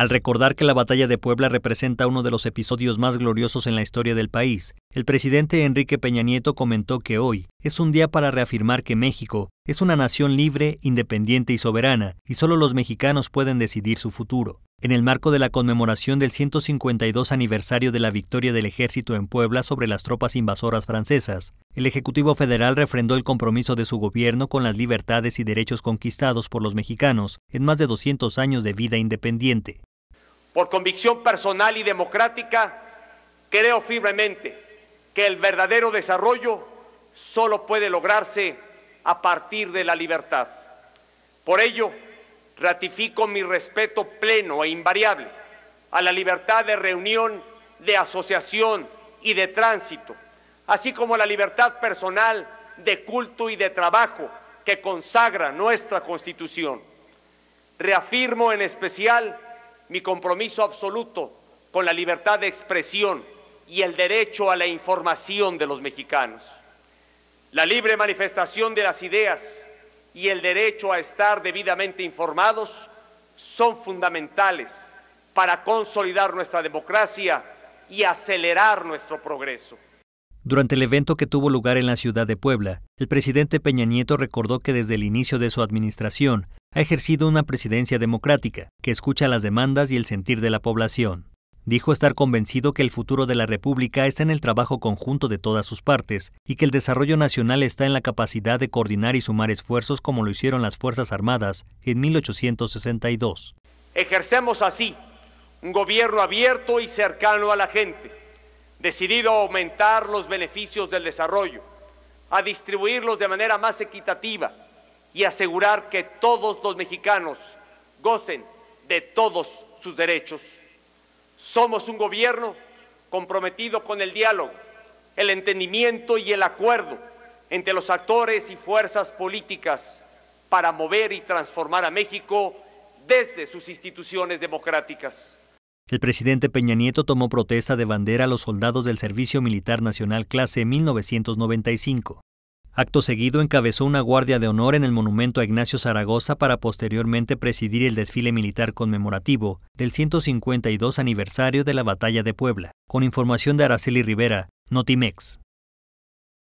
Al recordar que la batalla de Puebla representa uno de los episodios más gloriosos en la historia del país, el presidente Enrique Peña Nieto comentó que hoy es un día para reafirmar que México es una nación libre, independiente y soberana, y solo los mexicanos pueden decidir su futuro. En el marco de la conmemoración del 152 aniversario de la victoria del ejército en Puebla sobre las tropas invasoras francesas, el Ejecutivo Federal refrendó el compromiso de su gobierno con las libertades y derechos conquistados por los mexicanos en más de 200 años de vida independiente. Por convicción personal y democrática, creo firmemente que el verdadero desarrollo solo puede lograrse a partir de la libertad. Por ello, ratifico mi respeto pleno e invariable a la libertad de reunión, de asociación y de tránsito, así como a la libertad personal de culto y de trabajo que consagra nuestra Constitución. Reafirmo en especial mi compromiso absoluto con la libertad de expresión y el derecho a la información de los mexicanos. La libre manifestación de las ideas y el derecho a estar debidamente informados son fundamentales para consolidar nuestra democracia y acelerar nuestro progreso. Durante el evento que tuvo lugar en la ciudad de Puebla, el presidente Peña Nieto recordó que desde el inicio de su administración ha ejercido una presidencia democrática que escucha las demandas y el sentir de la población. Dijo estar convencido que el futuro de la República está en el trabajo conjunto de todas sus partes y que el desarrollo nacional está en la capacidad de coordinar y sumar esfuerzos como lo hicieron las Fuerzas Armadas en 1862. Ejercemos así un gobierno abierto y cercano a la gente decidido a aumentar los beneficios del desarrollo, a distribuirlos de manera más equitativa y asegurar que todos los mexicanos gocen de todos sus derechos. Somos un gobierno comprometido con el diálogo, el entendimiento y el acuerdo entre los actores y fuerzas políticas para mover y transformar a México desde sus instituciones democráticas. El presidente Peña Nieto tomó protesta de bandera a los soldados del Servicio Militar Nacional Clase 1995. Acto seguido encabezó una guardia de honor en el monumento a Ignacio Zaragoza para posteriormente presidir el desfile militar conmemorativo del 152 aniversario de la Batalla de Puebla, con información de Araceli Rivera, Notimex.